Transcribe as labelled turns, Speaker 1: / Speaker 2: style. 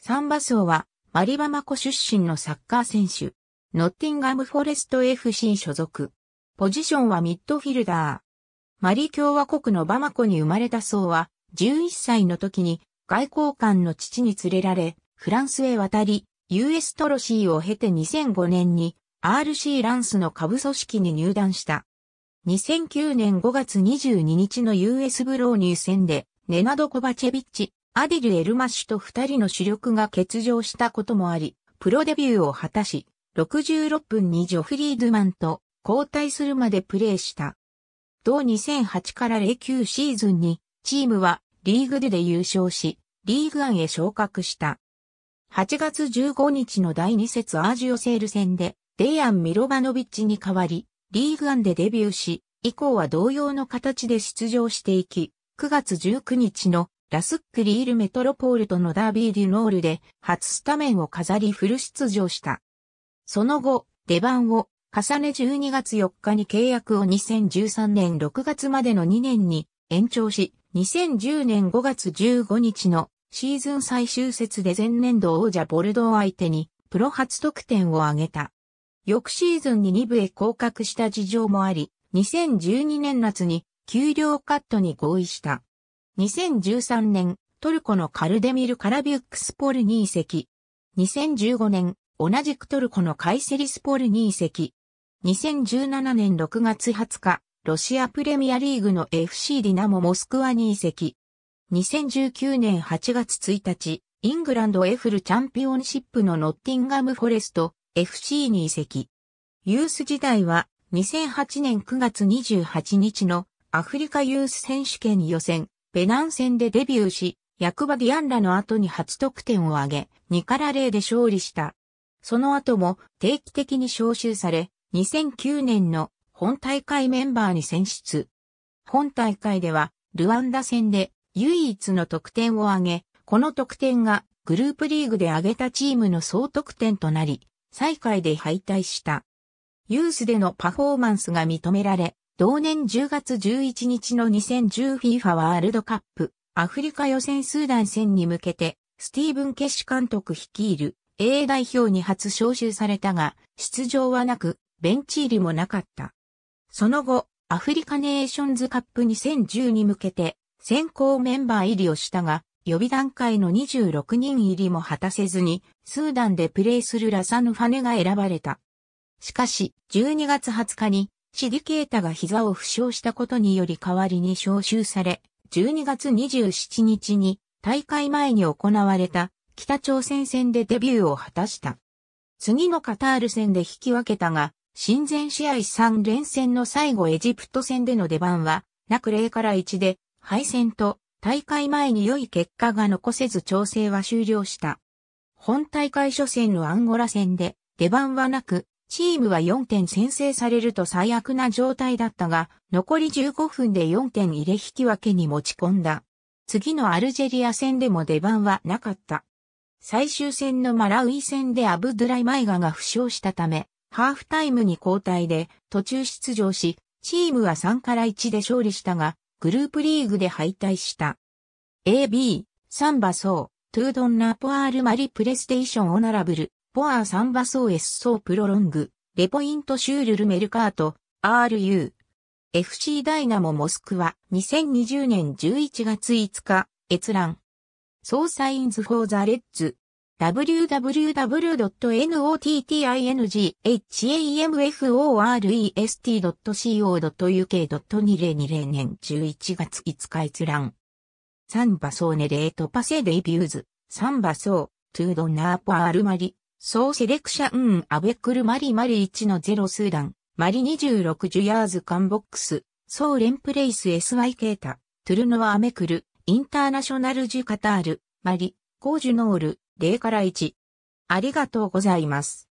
Speaker 1: サンバソーは、マリバマコ出身のサッカー選手。ノッティンガムフォレスト FC 所属。ポジションはミッドフィルダー。マリ共和国のバマコに生まれたソーは、11歳の時に外交官の父に連れられ、フランスへ渡り、US トロシーを経て2005年に RC ランスの下部組織に入団した。2009年5月22日の US ブローニュー戦で、ネナド・コバチェビッチ、アディル・エルマッシュと二人の主力が欠場したこともあり、プロデビューを果たし、66分にジョフリードマンと交代するまでプレーした。同2008から09シーズンに、チームはリーグでで優勝し、リーグンへ昇格した。8月15日の第2節アージオセール戦で、デイアン・ミロバノビッチに代わり、リーグンでデビューし、以降は同様の形で出場していき、9月19日のラスックリールメトロポールとのダービー・デュノールで初スタメンを飾りフル出場した。その後、出番を重ね12月4日に契約を2013年6月までの2年に延長し、2010年5月15日のシーズン最終節で前年度王者ボルドー相手にプロ初得点を挙げた。翌シーズンに2部へ降格した事情もあり、2012年夏に給料カットに合意した。2013年、トルコのカルデミル・カラビュックスポルに移籍。2015年、同じくトルコのカイセリスポルに移籍。2017年6月20日、ロシアプレミアリーグの FC ディナモ・モスクワに移籍。2019年8月1日、イングランドエフルチャンピオンシップのノッティンガム・フォレスト FC に移籍。ユース時代は2008年9月28日のアフリカユース選手権予選ベナン戦でデビューし、役場ディアンラの後に初得点を挙げ、2から0で勝利した。その後も定期的に招集され、2009年の本大会メンバーに選出。本大会では、ルワンダ戦で唯一の得点を挙げ、この得点がグループリーグで挙げたチームの総得点となり、最下位で敗退した。ユースでのパフォーマンスが認められ、同年10月11日の 2010FIFA ワールドカップアフリカ予選スーダン戦に向けて、スティーブン・ケッシュ監督率いる A 代表に初招集されたが、出場はなく、ベンチ入りもなかった。その後、アフリカネーションズカップ2010に向けて、先行メンバー入りをしたが、予備段階の26人入りも果たせずに、スーダンでプレーするラサヌファネが選ばれた。しかし、12月20日にシディケータが膝を負傷したことにより代わりに招集され、12月27日に大会前に行われた北朝鮮戦でデビューを果たした。次のカタール戦で引き分けたが、親善試合3連戦の最後エジプト戦での出番は、なく0から1で敗戦と大会前に良い結果が残せず調整は終了した。本大会初戦のアンゴラ戦で出番はなく、チームは4点先制されると最悪な状態だったが、残り15分で4点入れ引き分けに持ち込んだ。次のアルジェリア戦でも出番はなかった。最終戦のマラウイ戦でアブドゥライマイガが負傷したため、ハーフタイムに交代で途中出場し、チームは3から1で勝利したが、グループリーグで敗退した。AB、サンバソー、トゥードンナポアールマリプレステーションオナラブル、ポアーサンバソーエスソープロロング、レポイントシュールルメルカート、RU。FC ダイナモモスクワ、2020年11月5日、閲覧。ソ総サインズフォーザレッズ。www.nottingham.forest.co.uk.2020 年11月5日閲覧。サンバソーネレートパセデビューズ、サンバソー、トゥードナーポアールマリ、総セレクシャンアベクルマリマリ1の0スーダン、マリ26ジュヤーズカンボックス、総ンプレイス SY ケータ、トゥルノワアメクル、インターナショナルジュカタール、マリ、コージュノール、0から1。ありがとうございます。